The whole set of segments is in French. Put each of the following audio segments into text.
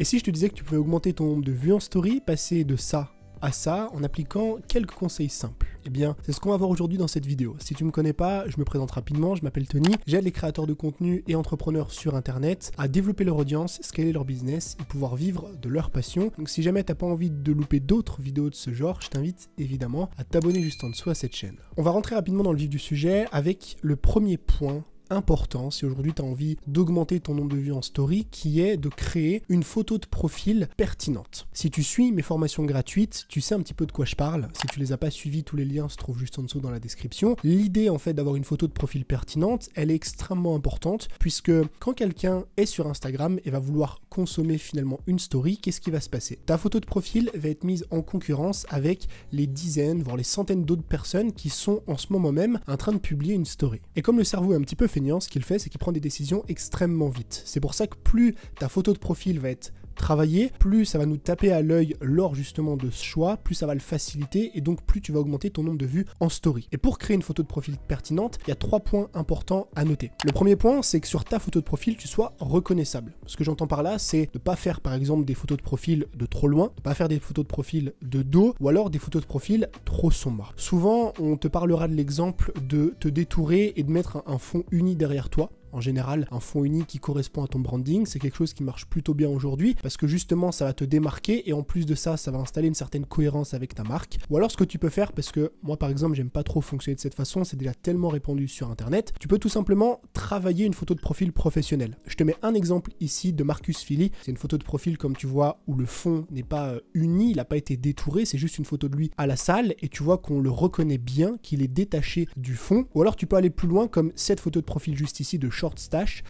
Et si je te disais que tu pouvais augmenter ton nombre de vues en story, passer de ça à ça en appliquant quelques conseils simples Eh bien, c'est ce qu'on va voir aujourd'hui dans cette vidéo. Si tu me connais pas, je me présente rapidement, je m'appelle Tony, j'aide les créateurs de contenu et entrepreneurs sur internet à développer leur audience, scaler leur business et pouvoir vivre de leur passion. Donc si jamais tu n'as pas envie de louper d'autres vidéos de ce genre, je t'invite évidemment à t'abonner juste en dessous à cette chaîne. On va rentrer rapidement dans le vif du sujet avec le premier point important si aujourd'hui tu as envie d'augmenter ton nombre de vues en story, qui est de créer une photo de profil pertinente. Si tu suis mes formations gratuites, tu sais un petit peu de quoi je parle. Si tu les as pas suivies, tous les liens se trouvent juste en dessous dans la description. L'idée en fait d'avoir une photo de profil pertinente, elle est extrêmement importante puisque quand quelqu'un est sur Instagram et va vouloir consommer finalement une story, qu'est-ce qui va se passer Ta photo de profil va être mise en concurrence avec les dizaines, voire les centaines d'autres personnes qui sont en ce moment même en train de publier une story. Et comme le cerveau est un petit peu feignant, ce qu'il fait, c'est qu'il prend des décisions extrêmement vite. C'est pour ça que plus ta photo de profil va être travailler, plus ça va nous taper à l'œil lors justement de ce choix, plus ça va le faciliter et donc plus tu vas augmenter ton nombre de vues en story. Et pour créer une photo de profil pertinente, il y a trois points importants à noter. Le premier point, c'est que sur ta photo de profil, tu sois reconnaissable. Ce que j'entends par là, c'est de pas faire par exemple des photos de profil de trop loin, de pas faire des photos de profil de dos ou alors des photos de profil trop sombres. Souvent, on te parlera de l'exemple de te détourer et de mettre un fond uni derrière toi en général, un fond uni qui correspond à ton branding. C'est quelque chose qui marche plutôt bien aujourd'hui parce que justement, ça va te démarquer et en plus de ça, ça va installer une certaine cohérence avec ta marque. Ou alors, ce que tu peux faire, parce que moi par exemple, j'aime pas trop fonctionner de cette façon, c'est déjà tellement répandu sur internet, tu peux tout simplement travailler une photo de profil professionnelle. Je te mets un exemple ici de Marcus Philly. C'est une photo de profil, comme tu vois, où le fond n'est pas euh, uni, il n'a pas été détouré, c'est juste une photo de lui à la salle et tu vois qu'on le reconnaît bien, qu'il est détaché du fond. Ou alors, tu peux aller plus loin, comme cette photo de profil juste ici de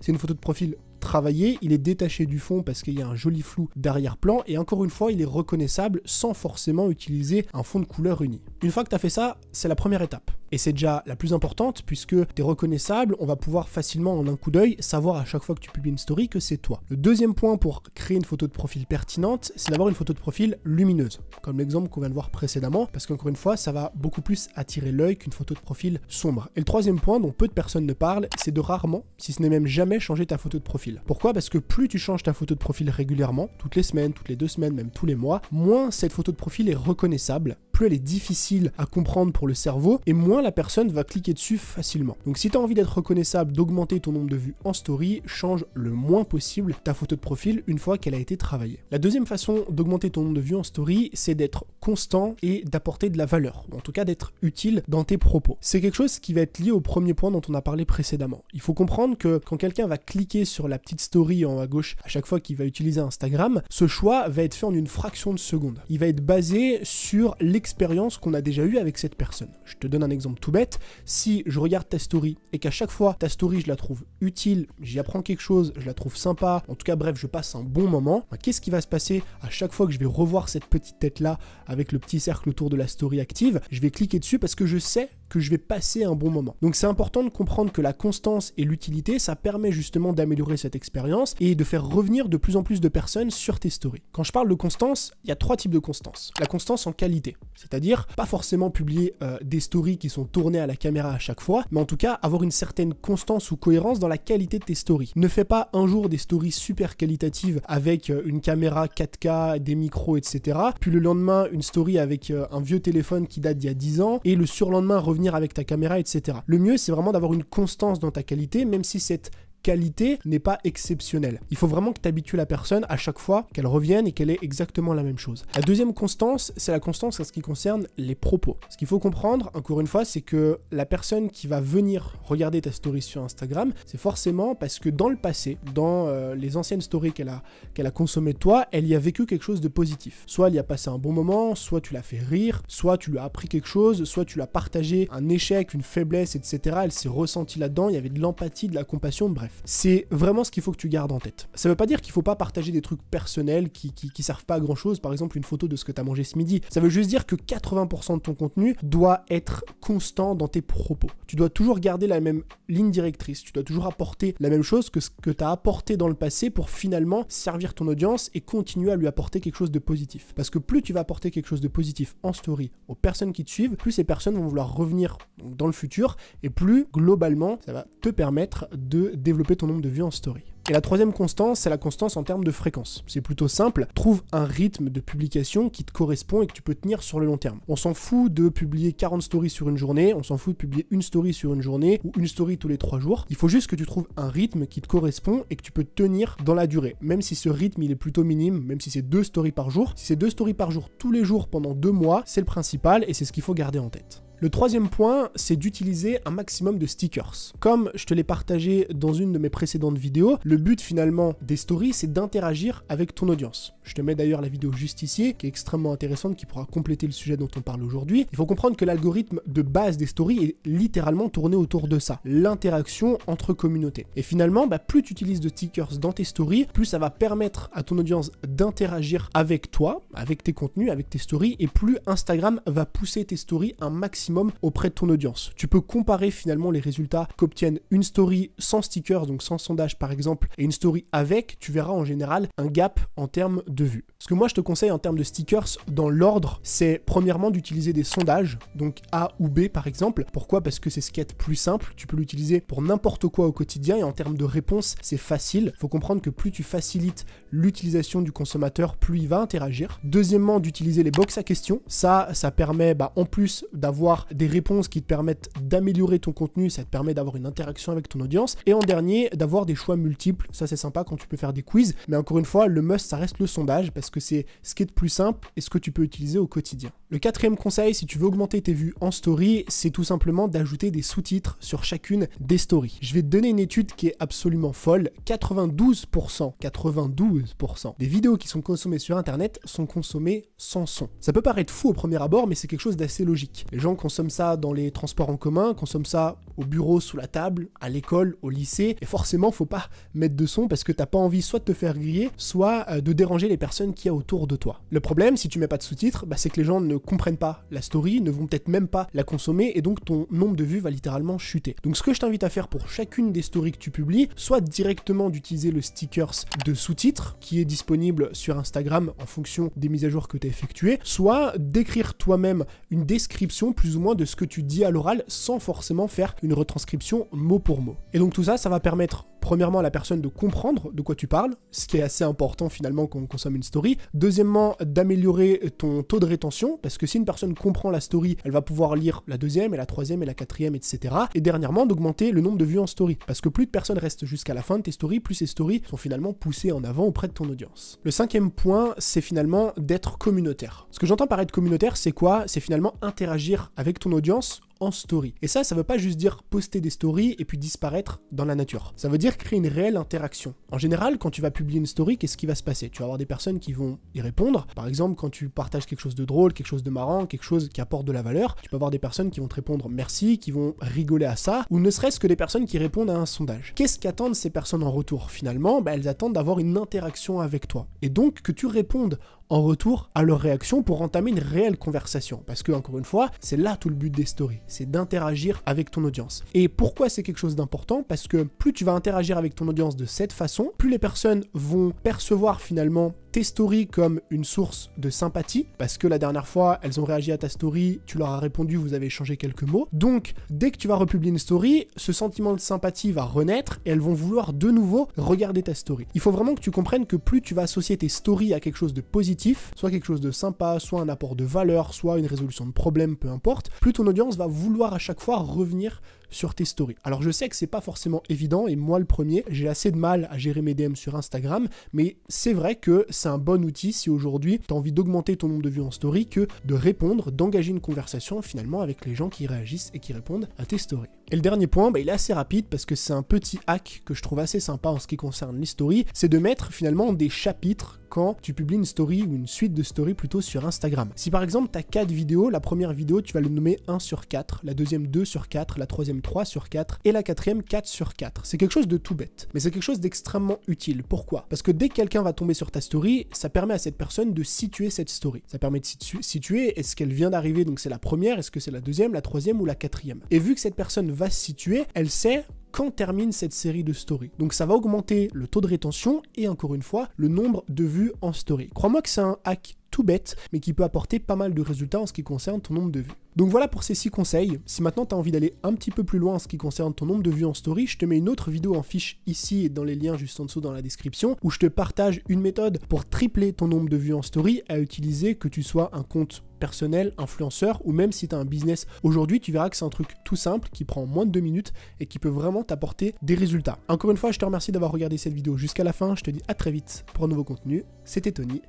c'est une photo de profil Travailler, il est détaché du fond parce qu'il y a un joli flou d'arrière-plan et encore une fois il est reconnaissable sans forcément utiliser un fond de couleur uni. Une fois que tu as fait ça, c'est la première étape. Et c'est déjà la plus importante puisque tu es reconnaissable, on va pouvoir facilement en un coup d'œil savoir à chaque fois que tu publies une story que c'est toi. Le deuxième point pour créer une photo de profil pertinente, c'est d'avoir une photo de profil lumineuse, comme l'exemple qu'on vient de voir précédemment, parce qu'encore une fois, ça va beaucoup plus attirer l'œil qu'une photo de profil sombre. Et le troisième point dont peu de personnes ne parlent, c'est de rarement, si ce n'est même jamais, changer ta photo de profil. Pourquoi Parce que plus tu changes ta photo de profil régulièrement, toutes les semaines, toutes les deux semaines, même tous les mois, moins cette photo de profil est reconnaissable plus elle est difficile à comprendre pour le cerveau et moins la personne va cliquer dessus facilement. Donc si tu as envie d'être reconnaissable, d'augmenter ton nombre de vues en story, change le moins possible ta photo de profil une fois qu'elle a été travaillée. La deuxième façon d'augmenter ton nombre de vues en story, c'est d'être constant et d'apporter de la valeur, ou en tout cas d'être utile dans tes propos. C'est quelque chose qui va être lié au premier point dont on a parlé précédemment. Il faut comprendre que quand quelqu'un va cliquer sur la petite story en haut à gauche à chaque fois qu'il va utiliser Instagram, ce choix va être fait en une fraction de seconde. Il va être basé sur les expérience qu'on a déjà eu avec cette personne. Je te donne un exemple tout bête. Si je regarde ta story et qu'à chaque fois ta story je la trouve utile, j'y apprends quelque chose, je la trouve sympa, en tout cas bref, je passe un bon moment, bah, qu'est-ce qui va se passer à chaque fois que je vais revoir cette petite tête là avec le petit cercle autour de la story active Je vais cliquer dessus parce que je sais je vais passer un bon moment. Donc c'est important de comprendre que la constance et l'utilité, ça permet justement d'améliorer cette expérience et de faire revenir de plus en plus de personnes sur tes stories. Quand je parle de constance, il y a trois types de constance. La constance en qualité, c'est-à-dire pas forcément publier euh, des stories qui sont tournées à la caméra à chaque fois, mais en tout cas avoir une certaine constance ou cohérence dans la qualité de tes stories. Ne fais pas un jour des stories super qualitatives avec euh, une caméra 4K, des micros, etc. Puis le lendemain, une story avec euh, un vieux téléphone qui date d'il y a 10 ans, et le surlendemain revenir avec ta caméra, etc. Le mieux, c'est vraiment d'avoir une constance dans ta qualité, même si cette qualité n'est pas exceptionnelle. Il faut vraiment que tu habitues la personne à chaque fois qu'elle revienne et qu'elle ait exactement la même chose. La deuxième constance, c'est la constance en ce qui concerne les propos. Ce qu'il faut comprendre, encore une fois, c'est que la personne qui va venir regarder ta story sur Instagram, c'est forcément parce que dans le passé, dans euh, les anciennes stories qu'elle a, qu'elle a consommées de toi, elle y a vécu quelque chose de positif. Soit elle y a passé un bon moment, soit tu l'as fait rire, soit tu lui as appris quelque chose, soit tu l'as partagé un échec, une faiblesse, etc. Elle s'est ressentie là-dedans, il y avait de l'empathie, de la compassion, bref. C'est vraiment ce qu'il faut que tu gardes en tête. Ça veut pas dire qu'il faut pas partager des trucs personnels qui, servent pas à grand chose, par exemple une photo de ce que tu as mangé ce midi. Ça veut juste dire que 80% de ton contenu doit être constant dans tes propos. Tu dois toujours garder la même ligne directrice, tu dois toujours apporter la même chose que ce que tu as apporté dans le passé pour finalement servir ton audience et continuer à lui apporter quelque chose de positif. Parce que plus tu vas apporter quelque chose de positif en story aux personnes qui te suivent, plus ces personnes vont vouloir revenir dans le futur et plus globalement ça va te permettre de développer développer ton nombre de vues en story. Et la troisième constance, c'est la constance en termes de fréquence. C'est plutôt simple. Trouve un rythme de publication qui te correspond et que tu peux tenir sur le long terme. On s'en fout de publier 40 stories sur une journée, on s'en fout de publier une story sur une journée ou une story tous les trois jours. Il faut juste que tu trouves un rythme qui te correspond et que tu peux tenir dans la durée. Même si ce rythme il est plutôt minime, même si c'est deux stories par jour, si c'est deux stories par jour tous les jours pendant deux mois, c'est le principal et c'est ce qu'il faut garder en tête. Le troisième point, c'est d'utiliser un maximum de stickers. Comme je te l'ai partagé dans une de mes précédentes vidéos, le but finalement des stories, c'est d'interagir avec ton audience. Je te mets d'ailleurs la vidéo juste ici, qui est extrêmement intéressante, qui pourra compléter le sujet dont on parle aujourd'hui. Il faut comprendre que l'algorithme de base des stories est littéralement tourné autour de ça, l'interaction entre communautés. Et finalement, bah, plus tu utilises de stickers dans tes stories, plus ça va permettre à ton audience d'interagir avec toi, avec tes contenus, avec tes stories, et plus Instagram va pousser tes stories un maximum auprès de ton audience. Tu peux comparer finalement les résultats qu'obtiennent une story sans stickers, donc sans sondage par exemple, et une story avec, tu verras en général un gap en termes de vues. Ce que moi je te conseille en termes de stickers dans l'ordre, c'est premièrement d'utiliser des sondages, donc A ou B par exemple. Pourquoi Parce que c'est ce qui est plus simple, tu peux l'utiliser pour n'importe quoi au quotidien et en termes de réponse, c'est facile. Il Faut comprendre que plus tu facilites l'utilisation du consommateur, plus il va interagir. Deuxièmement, d'utiliser les box à questions. Ça, ça permet bah, en plus d'avoir des réponses qui te permettent d'améliorer ton contenu, ça te permet d'avoir une interaction avec ton audience. Et en dernier, d'avoir des choix multiples ça, c'est sympa quand tu peux faire des quiz. Mais encore une fois, le must, ça reste le sondage parce que c'est ce qui est de plus simple et ce que tu peux utiliser au quotidien. Le quatrième conseil, si tu veux augmenter tes vues en story, c'est tout simplement d'ajouter des sous-titres sur chacune des stories. Je vais te donner une étude qui est absolument folle. 92%, 92% des vidéos qui sont consommées sur Internet sont consommées sans son. Ça peut paraître fou au premier abord, mais c'est quelque chose d'assez logique. Les gens consomment ça dans les transports en commun, consomment ça au bureau, sous la table, à l'école, au lycée, et forcément, faut pas mettre de son parce que t'as pas envie soit de te faire griller, soit euh, de déranger les personnes qui y a autour de toi. Le problème, si tu mets pas de sous-titres, bah, c'est que les gens ne comprennent pas la story, ne vont peut-être même pas la consommer et donc ton nombre de vues va littéralement chuter. Donc ce que je t'invite à faire pour chacune des stories que tu publies, soit directement d'utiliser le stickers de sous-titres qui est disponible sur Instagram en fonction des mises à jour que tu as effectuées, soit d'écrire toi-même une description plus ou moins de ce que tu dis à l'oral sans forcément faire une retranscription mot pour mot. Et donc tout ça, ça va permettre premièrement la personne de comprendre de quoi tu parles, ce qui est assez important finalement quand on consomme une story. Deuxièmement, d'améliorer ton taux de rétention, parce que si une personne comprend la story, elle va pouvoir lire la deuxième et la troisième et la quatrième, etc. Et dernièrement, d'augmenter le nombre de vues en story, parce que plus de personnes restent jusqu'à la fin de tes stories, plus ces stories sont finalement poussées en avant auprès de ton audience. Le cinquième point, c'est finalement d'être communautaire. Ce que j'entends par être communautaire, c'est quoi C'est finalement interagir avec ton audience en story. Et ça, ça veut pas juste dire poster des stories et puis disparaître dans la nature. Ça veut dire créer une réelle interaction. En général, quand tu vas publier une story, qu'est-ce qui va se passer Tu vas avoir des personnes qui vont y répondre. Par exemple, quand tu partages quelque chose de drôle, quelque chose de marrant, quelque chose qui apporte de la valeur, tu peux avoir des personnes qui vont te répondre merci, qui vont rigoler à ça, ou ne serait-ce que des personnes qui répondent à un sondage. Qu'est-ce qu'attendent ces personnes en retour Finalement, bah, elles attendent d'avoir une interaction avec toi. Et donc que tu répondes en retour à leur réaction pour entamer une réelle conversation. Parce que, encore une fois, c'est là tout le but des stories, c'est d'interagir avec ton audience. Et pourquoi c'est quelque chose d'important Parce que plus tu vas interagir avec ton audience de cette façon, plus les personnes vont percevoir finalement tes stories comme une source de sympathie, parce que la dernière fois, elles ont réagi à ta story, tu leur as répondu, vous avez changé quelques mots. Donc, dès que tu vas republier une story, ce sentiment de sympathie va renaître et elles vont vouloir de nouveau regarder ta story. Il faut vraiment que tu comprennes que plus tu vas associer tes stories à quelque chose de positif, soit quelque chose de sympa, soit un apport de valeur, soit une résolution de problème, peu importe, plus ton audience va vouloir à chaque fois revenir sur tes stories. Alors je sais que c'est pas forcément évident et moi le premier, j'ai assez de mal à gérer mes DM sur Instagram, mais c'est vrai que c'est un bon outil si aujourd'hui tu as envie d'augmenter ton nombre de vues en story que de répondre, d'engager une conversation finalement avec les gens qui réagissent et qui répondent à tes stories. Et le dernier point, bah, il est assez rapide parce que c'est un petit hack que je trouve assez sympa en ce qui concerne les stories, c'est de mettre finalement des chapitres tu publies une story ou une suite de stories plutôt sur Instagram. Si par exemple tu as 4 vidéos, la première vidéo tu vas le nommer 1 sur 4, la deuxième 2 sur 4, la troisième 3 sur 4 et la quatrième 4 sur 4. C'est quelque chose de tout bête, mais c'est quelque chose d'extrêmement utile. Pourquoi Parce que dès que quelqu'un va tomber sur ta story, ça permet à cette personne de situer cette story. Ça permet de situer est-ce qu'elle vient d'arriver, donc c'est la première, est-ce que c'est la deuxième, la troisième ou la quatrième. Et vu que cette personne va se situer, elle sait quand termine cette série de stories. Donc ça va augmenter le taux de rétention et encore une fois le nombre de vues en story. Crois-moi que c'est un hack tout bête, mais qui peut apporter pas mal de résultats en ce qui concerne ton nombre de vues. Donc voilà pour ces six conseils. Si maintenant tu as envie d'aller un petit peu plus loin en ce qui concerne ton nombre de vues en story, je te mets une autre vidéo en fiche ici et dans les liens juste en dessous dans la description où je te partage une méthode pour tripler ton nombre de vues en story à utiliser que tu sois un compte personnel, influenceur ou même si tu as un business aujourd'hui, tu verras que c'est un truc tout simple qui prend moins de deux minutes et qui peut vraiment t'apporter des résultats. Encore une fois, je te remercie d'avoir regardé cette vidéo jusqu'à la fin. Je te dis à très vite pour un nouveau contenu. C'était Tony.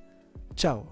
Ciao